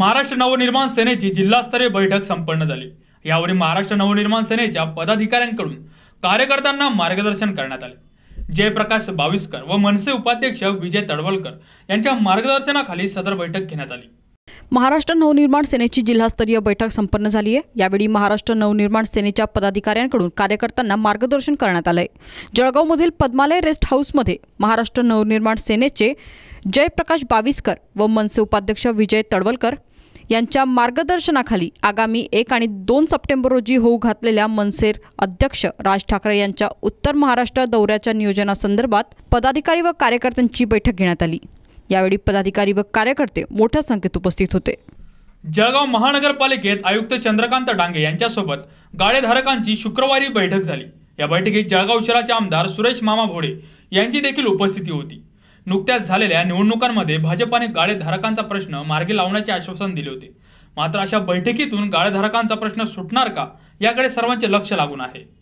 महाराष्ट्र नवनिर्माण सेनेची जिल्हास्तरीय बैठक संपन्न झाली यावेळी महाराष्ट्र नवनिर्माण सेनेच्या पदाधिकाऱ्यांकडून कार्यकर्त्यांना मार्गदर्शन करण्यात आले जयप्रकाश बाविस्कर व मनसे उपाध्यक्ष विजय तडवलकर यांच्या मार्गदर्शनाखाली सदर बैठक घेण्यात आली महाराष्ट्र नवनिर्माण सेनेची जिल्हास्तरीय बैठक संपन्न झाली आहे यावेळी महाराष्ट्र नवनिर्माण सेनेच्या पदाधिकाऱ्यांकडून कार्यकर्त्यांना मार्गदर्शन करण्यात आलं आहे जळगावमधील पद्मालय रेस्ट हाऊसमध्ये महाराष्ट्र नवनिर्माण सेनेचे जयप्रकाश बाविस्कर व मनसे उपाध्यक्ष विजय तडवलकर यांच्या मार्गदर्शनाखाली आगामी एक आणि दोन सप्टेंबर रोजी होऊ घातलेल्या मनसेर अध्यक्ष राज ठाकरे यांच्या उत्तर महाराष्ट्र दौऱ्याच्या नियोजनासंदर्भात पदाधिकारी व कार्यकर्त्यांची बैठक घेण्यात आली यावेळी पदाधिकारी व कार्यकर्ते मोठ्या संख्येत उपस्थित होते जळगाव महानगरपालिकेत आयुक्त चंद्रकांत डांगे यांच्यासोबत गाळेधारकांची शुक्रवारी बैठक झाली या बैठकीत जळगाव शहराचे आमदार सुरेश मामा भोडे यांची देखील उपस्थिती होती नुकत्याच झालेल्या निवडणुकांमध्ये भाजपाने गाळेधारकांचा प्रश्न मार्गी लावण्याचे आश्वासन दिले होते मात्र अशा बैठकीतून गाळेधारकांचा प्रश्न सुटणार का याकडे सर्वांचे लक्ष लागून आहे